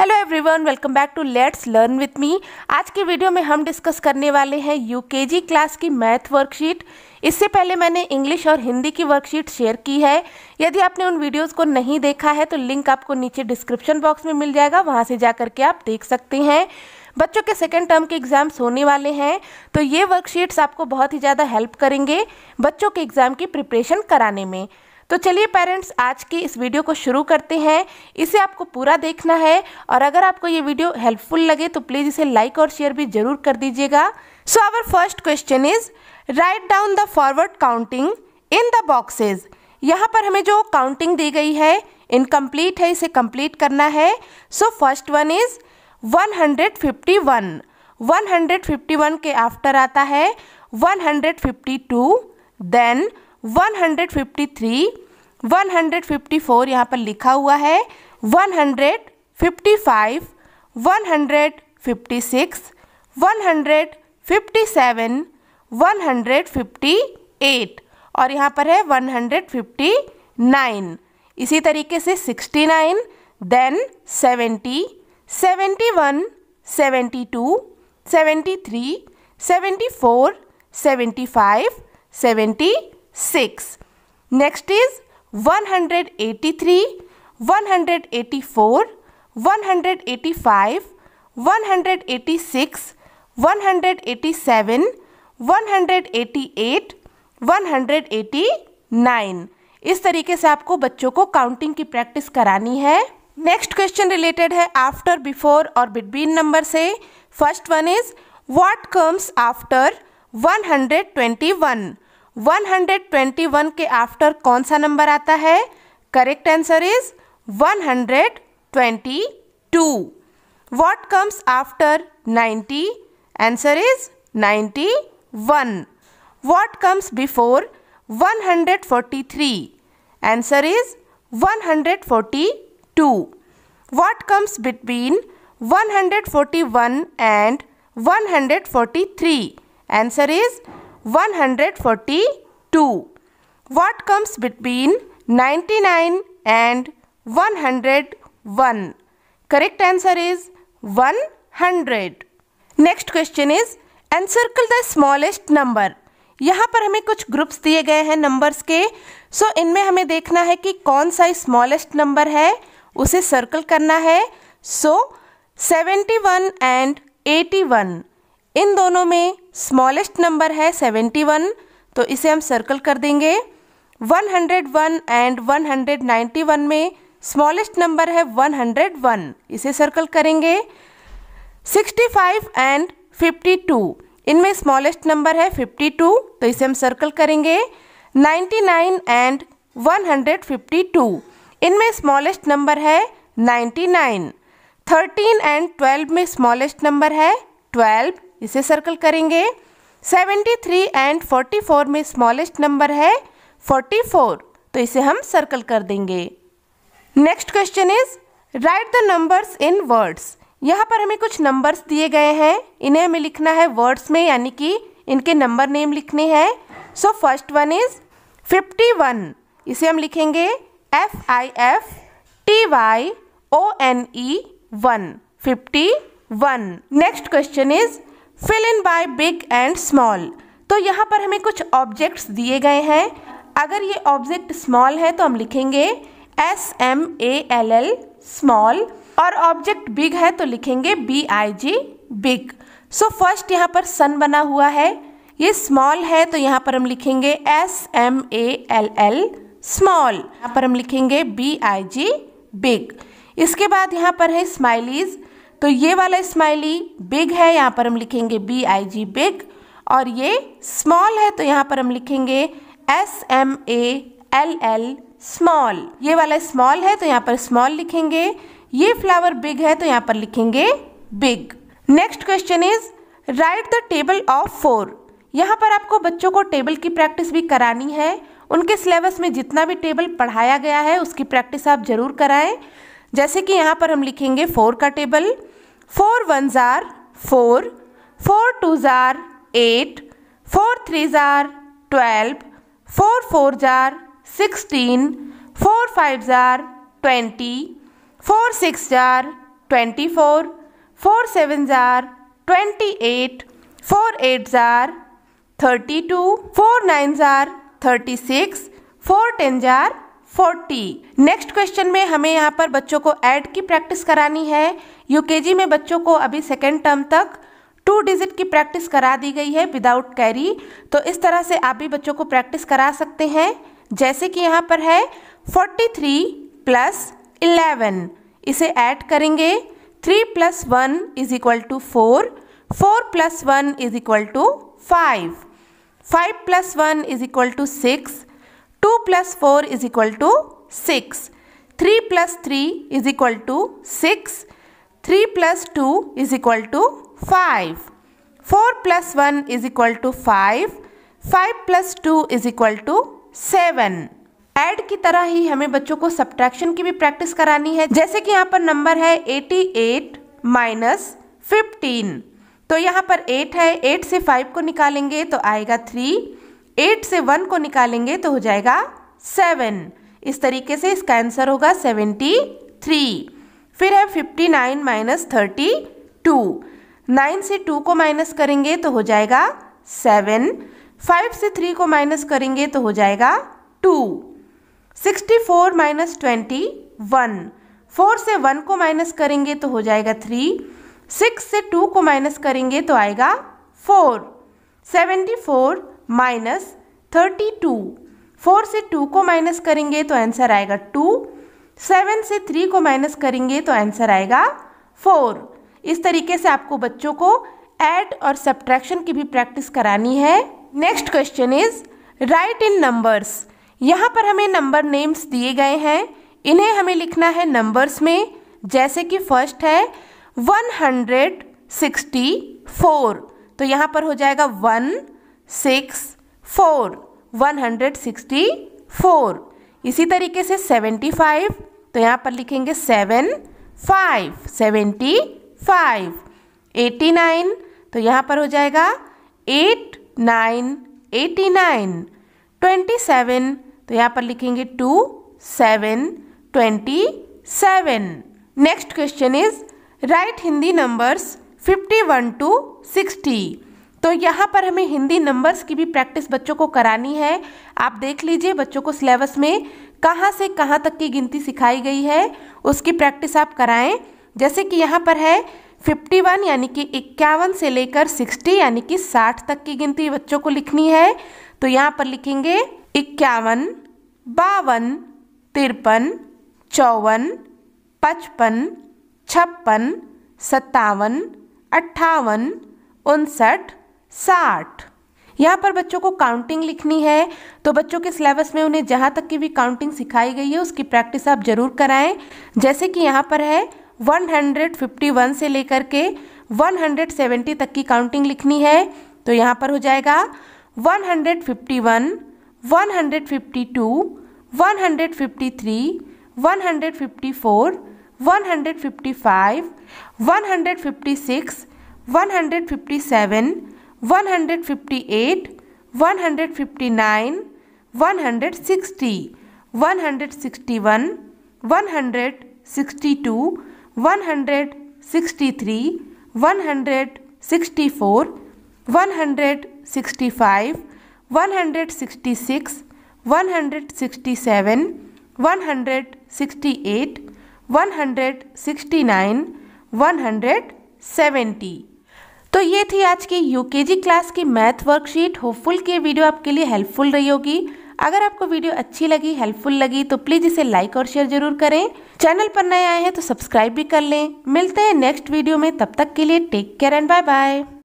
Hello everyone welcome back to let's learn with me आज के video में हम डिस्कस करने वाले हैं यूकेजी क्लास की मैथ वर्कशीट इससे पहले मैंने इंग्लिश और हिंदी की वर्कशीट शेयर की है यदि आपने उन वीडियोस को नहीं देखा है तो लिंक आपको नीचे डिस्क्रिप्शन बॉक्स में मिल जाएगा वहाँ से जा के आप देख सकते हैं बच्चों के सेकेंड टर्म के एग्ज़ाम्स होने वाले हैं तो ये वर्कशीट्स आपको बहुत ही ज़्यादा हेल्प करेंगे बच्चों के एग्ज़ाम की प्रिपरेशन कराने में तो चलिए पेरेंट्स आज की इस वीडियो को शुरू करते हैं इसे आपको पूरा देखना है और अगर आपको ये वीडियो हेल्पफुल लगे तो प्लीज़ इसे लाइक और शेयर भी जरूर कर दीजिएगा so our first question is write down the forward counting in the boxes यहाँ पर हमें जो काउंटिंग दी गई है इनकम्प्लीट है इसे कंप्लीट करना है सो फर्स्ट वन इज़ 151 151 के आफ्टर आता है 152 देन 153 154 यहाँ पर लिखा हुआ है 155 156 157 158 और यहाँ पर है 159 इसी तरीके से 69 then seventy three seventy four seventy five seventy 6. Next is 183, 184, 185, 186, 187, 188, 189. इस तरीके से आपको बच्चों को काउंटिंग की प्रैक्टिस करानी है नेक्स्ट क्वेश्चन रिलेटेड है आफ्टर बिफोर और बिटवीन नंबर से first one is what comes after 121 121 के आफ्टर कौन सा नंबर आता है correct answer is 122 what comes after 90 answer is 91 what comes before 143 answer is 142 what comes between 141 and 143 answer is 142. What comes between 99 and 101? Correct answer is 100. Next question is encircle the smallest number यहाँ पर हमें कुछ groups दिए गए हैं numbers के सो so, इनमें हमें देखना है कि कौन सा स्मॉलेस्ट नंबर है उसे सर्कल करना है so seventy one and eighty one इन दोनों में स्मॉलेस्ट नंबर है 71 तो इसे हम सर्कल कर देंगे 101 एंड 191 में स्मॉलेस्ट नंबर है 101 इसे सर्कल करेंगे 65 एंड 52 इनमें स्मॉलेस्ट नंबर है 52 तो इसे हम सर्कल करेंगे 99 एंड 152 इनमें स्मॉलेस्ट नंबर है 99 13 एंड 12 में स्मॉलेस्ट नंबर है 12 इसे सर्कल करेंगे 73 एंड 44 में स्मॉलेस्ट नंबर है 44 तो इसे हम सर्कल कर देंगे next question is write the numbers in words यहाँ पर हमें कुछ नंबर्स दिए गए हैं इन्हें हमें लिखना है वर्ड्स में यानी कि इनके नंबर नेम लिखने हैं सो फर्स्ट वन इज 51 इसे हम लिखेंगे F I F T Y O N E one fifty one next question is fill in by big and small तो यहाँ पर हमें कुछ ऑब्जेक्ट्स दिए गए हैं अगर ये ऑब्जेक्ट स्मॉल है तो हम लिखेंगे S M A L L small और ऑब्जेक्ट बिग है तो लिखेंगे B I G big so first यहाँ पर सन बना हुआ है ये स्मॉल है तो यहाँ पर हम लिखेंगे S M A L L small यहाँ पर हम लिखेंगे बी आई जी बिग इसके बाद यहाँ पर है स्माइलीज़ तो ये वाला स्माइली बिग है यहाँ पर हम लिखेंगे बी आई जी बिग और ये स्मॉल है तो यहाँ पर हम लिखेंगे S M A L L small ये वाला स्मॉल है तो यहाँ पर स्मॉल लिखेंगे ये फ्लावर बिग है तो यहाँ पर लिखेंगे big next question is write the table of four यहाँ पर आपको बच्चों को टेबल की प्रैक्टिस भी करानी है उनके सिलेबस में जितना भी टेबल पढ़ाया गया है उसकी प्रैक्टिस आप जरूर कराएं जैसे कि यहाँ पर हम लिखेंगे फोर का टेबल फोर वन ज़ार फोर फोर टू ज़ार एट फोर थ्री ज़ार ट्वेल्व फोर फोर ज़ार सिक्सटीन फोर फाइव ज़ार ट्वेंटी फोर सिक्स ज़ार ट्वेंटी फोर फोर सेवन ज़ार ट्वेंटी एट फोर एट ज़ार थर्टी टू फोर नाइन ज़ार थर्टी सिक्स फोर टेन ज़ार forty next question में हमें यहाँ पर बच्चों को ऐड की प्रैक्टिस करानी है यूकेजी में बच्चों को अभी सेकेंड टर्म तक टू डिजिट की प्रैक्टिस करा दी गई है विदाउट कैरी तो इस तरह से आप भी बच्चों को प्रैक्टिस करा सकते हैं जैसे कि यहाँ पर है फोर्टी थ्री प्लस इलेवन इसे ऐड करेंगे three plus one is equal to four four plus one is equal to five five plus one is equal to six two plus four is equal to six three plus three is equal to six three plus two is equal to five four plus one is equal to five five plus two is equal to seven add की तरह ही हमें बच्चों को subtraction की भी practice करानी है जैसे कि यहाँ पर नंबर है एटी एट माइनस फिफ्टीन तो यहाँ पर एट है एट से फाइव को निकालेंगे तो आएगा थ्री एट से वन को निकालेंगे तो हो जाएगा सेवन इस तरीके से इसका आंसर होगा सेवेंटी थ्री फिर है fifty nine minus thirty two nine से टू को माइनस करेंगे तो हो जाएगा सेवन फाइव से थ्री को माइनस करेंगे तो हो जाएगा two sixty four minus twenty one four से वन को माइनस करेंगे तो हो जाएगा थ्री सिक्स से टू को माइनस करेंगे तो आएगा four seventy four minus thirty two four से टू को माइनस करेंगे तो आंसर आएगा टू सेवन से थ्री को माइनस करेंगे तो आंसर आएगा फोर इस तरीके से आपको बच्चों को ऐड और सब्ट्रैक्शन की भी प्रैक्टिस करानी है next question is write in numbers यहाँ पर हमें नंबर नेम्स दिए गए हैं इन्हें हमें लिखना है नंबर्स में जैसे कि फर्स्ट है वन हंड्रेड सिक्सटी फोर तो यहाँ पर हो जाएगा one six four one hundred sixty four इसी तरीके से सेवेंटी फाइव तो यहाँ पर लिखेंगे seven five seventy five eighty nine तो यहाँ पर हो जाएगा eight nine eighty nine twenty seven तो यहाँ पर लिखेंगे two seven twenty seven next question is write Hindi numbers fifty one two sixty तो यहाँ पर हमें हिंदी नंबर्स की भी प्रैक्टिस बच्चों को करानी है आप देख लीजिए बच्चों को सिलेबस में कहाँ से कहाँ तक की गिनती सिखाई गई है उसकी प्रैक्टिस आप कराएं जैसे कि यहाँ पर है 51 यानी कि इक्यावन से लेकर 60 यानी कि 60 तक की गिनती बच्चों को लिखनी है तो यहाँ पर लिखेंगे इक्यावन बावन तिरपन चौवन पचपन छप्पन सत्तावन अट्ठावन उनसठ साठ यहाँ पर बच्चों को काउंटिंग लिखनी है तो बच्चों के सिलेबस में उन्हें जहाँ तक की भी काउंटिंग सिखाई गई है उसकी प्रैक्टिस आप जरूर कराएं जैसे कि यहाँ पर है 151 से लेकर के 170 तक की काउंटिंग लिखनी है तो यहाँ पर हो जाएगा 151, 152, 153, 154, 155, 156, 157 158, 159, 160, 161, 162, 163, 164, 165, 166, 167, 168, 169, 170. तो ये थी आज की यूकेजी क्लास की मैथ वर्कशीट होपफुल की वीडियो आपके लिए हेल्पफुल रही होगी अगर आपको वीडियो अच्छी लगी हेल्पफुल लगी तो प्लीज़ इसे लाइक और शेयर जरूर करें चैनल पर नए आए हैं तो सब्सक्राइब भी कर लें मिलते हैं नेक्स्ट वीडियो में तब तक के लिए take care and bye bye